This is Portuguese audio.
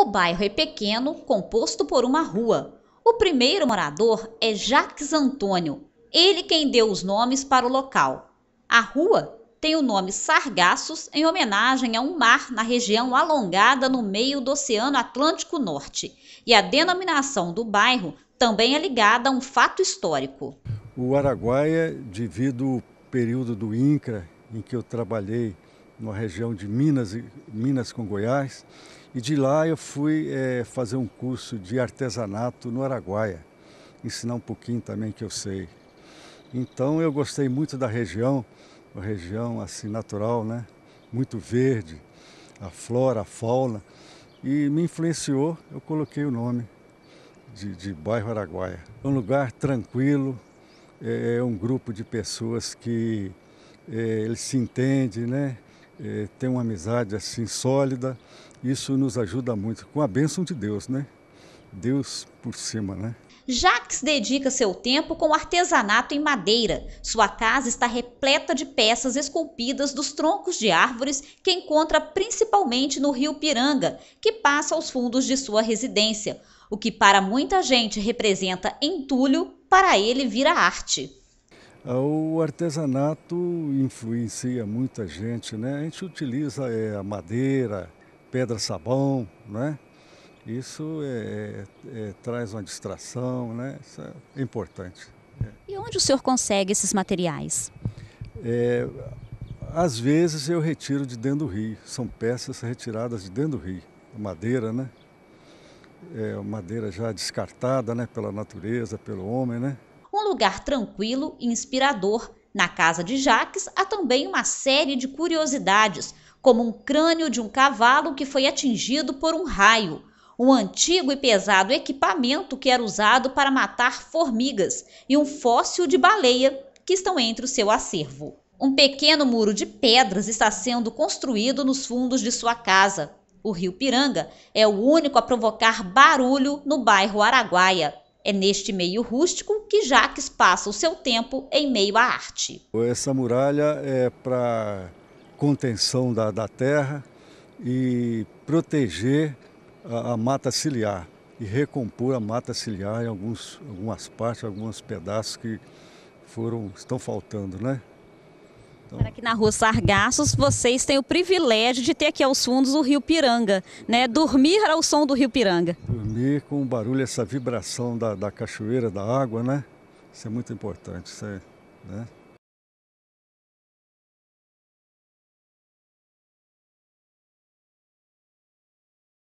O bairro é pequeno, composto por uma rua. O primeiro morador é Jacques Antônio, ele quem deu os nomes para o local. A rua tem o nome Sargassos em homenagem a um mar na região alongada no meio do Oceano Atlântico Norte. E a denominação do bairro também é ligada a um fato histórico. O Araguaia, devido ao período do INCRA, em que eu trabalhei numa região de Minas, Minas com Goiás, e de lá eu fui é, fazer um curso de artesanato no Araguaia, ensinar um pouquinho também que eu sei. Então eu gostei muito da região, uma região assim natural, né? Muito verde, a flora, a fauna, e me influenciou, eu coloquei o nome de, de bairro Araguaia. Um lugar tranquilo, é, é um grupo de pessoas que é, eles se entendem, né? é, ter uma amizade assim sólida, isso nos ajuda muito, com a bênção de Deus, né? Deus por cima, né? Jacques dedica seu tempo com artesanato em madeira. Sua casa está repleta de peças esculpidas dos troncos de árvores que encontra principalmente no rio Piranga, que passa aos fundos de sua residência. O que para muita gente representa entulho, para ele vira arte. Ah, o artesanato influencia muita gente, né? A gente utiliza é, a madeira, pedra sabão, né? Isso é, é, é traz uma distração, né? Isso é importante. E onde o senhor consegue esses materiais? É, às vezes eu retiro de dentro do rio. São peças retiradas de dentro do rio. Madeira, né? É, madeira já descartada né, pela natureza, pelo homem, né? lugar tranquilo e inspirador. Na casa de Jacques há também uma série de curiosidades, como um crânio de um cavalo que foi atingido por um raio, um antigo e pesado equipamento que era usado para matar formigas e um fóssil de baleia que estão entre o seu acervo. Um pequeno muro de pedras está sendo construído nos fundos de sua casa. O rio Piranga é o único a provocar barulho no bairro Araguaia. É neste meio rústico que Jacques passa o seu tempo em meio à arte. Essa muralha é para contenção da, da, terra e proteger a, a, mata ciliar e recompor a mata ciliar em alguns, algumas partes, alguns pedaços que foram estão faltando, né? Então... na rua Sargaços vocês têm o privilégio de ter aqui aos fundos o Rio Piranga, né? Dormir ao som do Rio Piranga. Dormir com o barulho, essa vibração da, da cachoeira, da água, né? Isso é muito importante, isso é, né?